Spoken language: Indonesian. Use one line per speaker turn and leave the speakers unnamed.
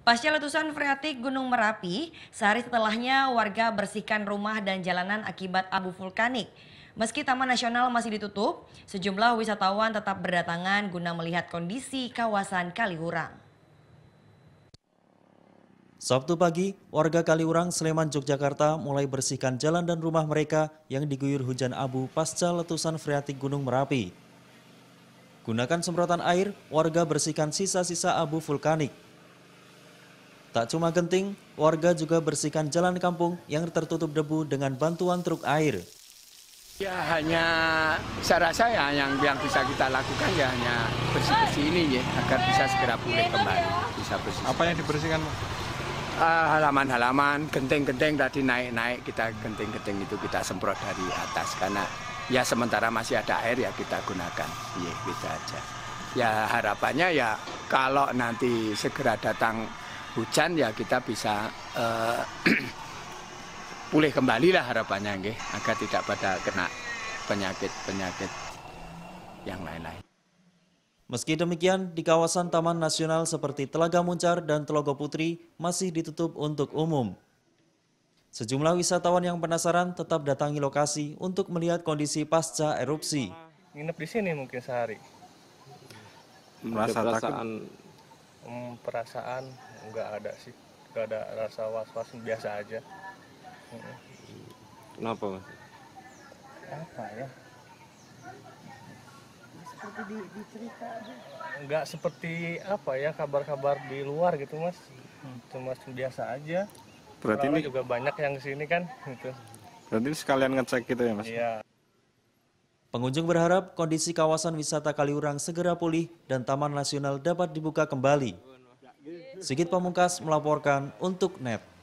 Pasca letusan freatik Gunung Merapi, sehari setelahnya warga bersihkan rumah dan jalanan akibat abu vulkanik. Meski Taman Nasional masih ditutup, sejumlah wisatawan tetap berdatangan guna melihat kondisi kawasan Kaliurang.
Sabtu pagi, warga Kaliurang, Sleman, Yogyakarta mulai bersihkan jalan dan rumah mereka yang diguyur hujan abu pasca letusan freatik Gunung Merapi. Gunakan semprotan air, warga bersihkan sisa-sisa abu vulkanik Tak cuma genting, warga juga bersihkan jalan kampung yang tertutup debu dengan bantuan truk air.
Ya hanya saya rasa ya yang yang bisa kita lakukan ya hanya bersih-bersih ini ya agar bisa segera pulih kembali. Bisa bersih. Apa yang dibersihkan? Ah, halaman-halaman, uh, genteng-genteng tadi naik-naik kita genteng-genteng itu kita semprot dari atas karena ya sementara masih ada air ya kita gunakan. Iya, kita gitu aja. Ya harapannya ya kalau nanti segera datang hujan ya kita bisa uh, pulih kembali
lah harapannya nge, agar tidak pada kena penyakit-penyakit yang lain-lain. Meski demikian, di kawasan Taman Nasional seperti Telaga Muncar dan Telogo Putri masih ditutup untuk umum. Sejumlah wisatawan yang penasaran tetap datangi lokasi untuk melihat kondisi pasca erupsi.
Nginep di sini mungkin sehari.
Merasa takut
um, perasaan nggak ada sih nggak ada rasa was was biasa aja kenapa mas apa ya
seperti di, di cerita aja
nggak seperti apa ya kabar-kabar di luar gitu mas hmm, cuma biasa aja berarti ini juga banyak yang kesini kan gitu
berarti sekalian ngecek gitu ya mas iya Pengunjung berharap kondisi kawasan wisata Kaliurang segera pulih dan Taman Nasional dapat dibuka kembali. Sigit Pamungkas melaporkan untuk NET.